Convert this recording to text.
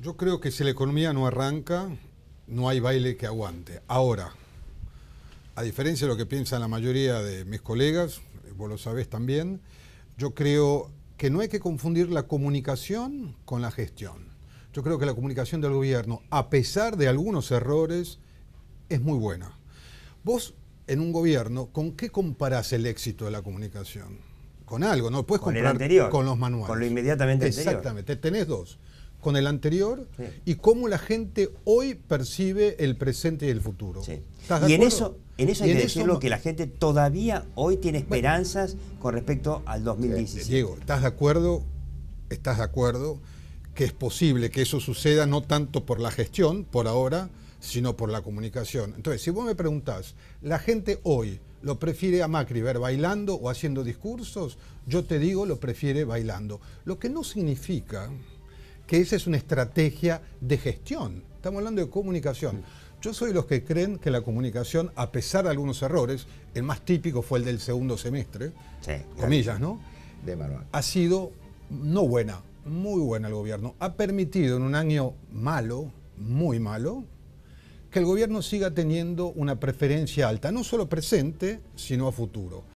Yo creo que si la economía no arranca, no hay baile que aguante. Ahora, a diferencia de lo que piensan la mayoría de mis colegas, eh, vos lo sabés también, yo creo que no hay que confundir la comunicación con la gestión. Yo creo que la comunicación del gobierno, a pesar de algunos errores, es muy buena. Vos, en un gobierno, ¿con qué comparás el éxito de la comunicación? Con algo, ¿no? Puedes el anterior, con los manuales. Con lo inmediatamente Exactamente, tenés dos con el anterior y cómo la gente hoy percibe el presente y el futuro. y en eso, en eso hay que que la gente todavía hoy tiene esperanzas con respecto al 2017. Eh, eh, Diego, ¿estás de acuerdo? ¿Estás de acuerdo que es posible que eso suceda no tanto por la gestión, por ahora, sino por la comunicación? Entonces, si vos me preguntás, la gente hoy, lo prefiere a Macri ver bailando o haciendo discursos, yo te digo lo prefiere bailando. Lo que no significa que esa es una estrategia de gestión. Estamos hablando de comunicación. Yo soy los que creen que la comunicación, a pesar de algunos errores, el más típico fue el del segundo semestre, comillas, ¿no? De Ha sido no buena, muy buena el gobierno. Ha permitido en un año malo, muy malo, que el gobierno siga teniendo una preferencia alta, no solo presente, sino a futuro.